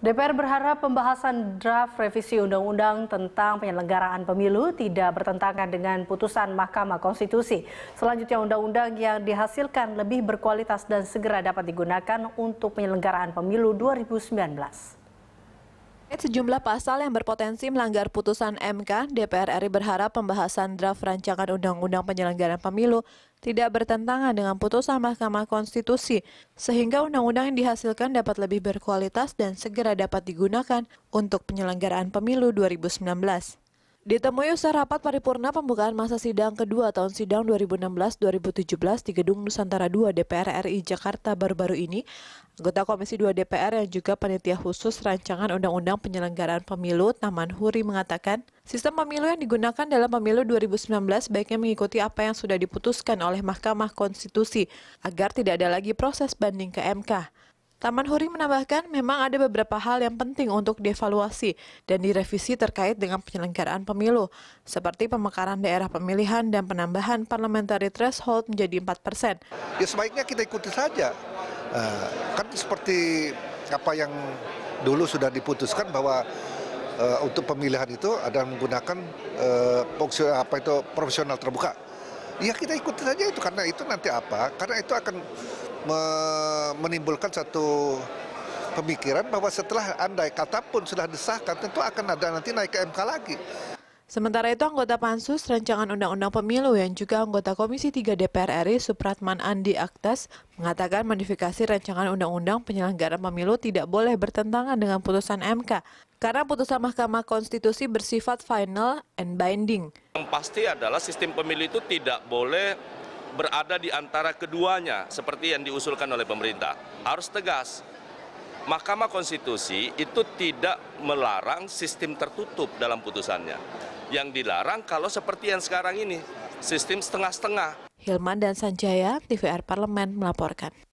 DPR berharap pembahasan draft revisi undang-undang tentang penyelenggaraan pemilu tidak bertentangan dengan putusan Mahkamah Konstitusi. Selanjutnya undang-undang yang dihasilkan lebih berkualitas dan segera dapat digunakan untuk penyelenggaraan pemilu 2019. Sejumlah pasal yang berpotensi melanggar putusan MK, DPR RI berharap pembahasan draft rancangan undang-undang penyelenggaraan pemilu tidak bertentangan dengan putusan Mahkamah Konstitusi, sehingga undang-undang yang dihasilkan dapat lebih berkualitas dan segera dapat digunakan untuk penyelenggaraan pemilu 2019. Ditemui usai rapat paripurna pembukaan masa sidang kedua tahun sidang 2016-2017 di Gedung Nusantara II DPR RI Jakarta baru-baru ini, anggota Komisi 2 DPR yang juga panitia khusus rancangan Undang-Undang Penyelenggaraan Pemilu Taman Huri mengatakan, sistem pemilu yang digunakan dalam pemilu 2019 baiknya mengikuti apa yang sudah diputuskan oleh Mahkamah Konstitusi agar tidak ada lagi proses banding ke MK. Taman Huri menambahkan, memang ada beberapa hal yang penting untuk dievaluasi dan direvisi terkait dengan penyelenggaraan pemilu, seperti pemekaran daerah pemilihan dan penambahan parliamentary threshold menjadi 4 persen. Ya sebaiknya kita ikuti saja. Eh, kan seperti apa yang dulu sudah diputuskan bahwa eh, untuk pemilihan itu ada menggunakan eh, apa itu profesional terbuka ya kita ikuti saja itu karena itu nanti apa? Karena itu akan me menimbulkan satu pemikiran bahwa setelah andai kata pun sudah disahkan tentu akan ada nanti naik ke MK lagi. Sementara itu, anggota pansus rancangan Undang-Undang Pemilu yang juga anggota Komisi 3 DPR RI Supratman Andi Aktas mengatakan modifikasi rancangan Undang-Undang Penyelenggara pemilu tidak boleh bertentangan dengan putusan MK karena putusan Mahkamah Konstitusi bersifat final and binding. Yang pasti adalah sistem pemilu itu tidak boleh berada di antara keduanya seperti yang diusulkan oleh pemerintah. Harus tegas Mahkamah Konstitusi itu tidak melarang sistem tertutup dalam putusannya. Yang dilarang kalau seperti yang sekarang ini, sistem setengah-setengah. Hilman dan Sanjaya, TVR Parlemen melaporkan.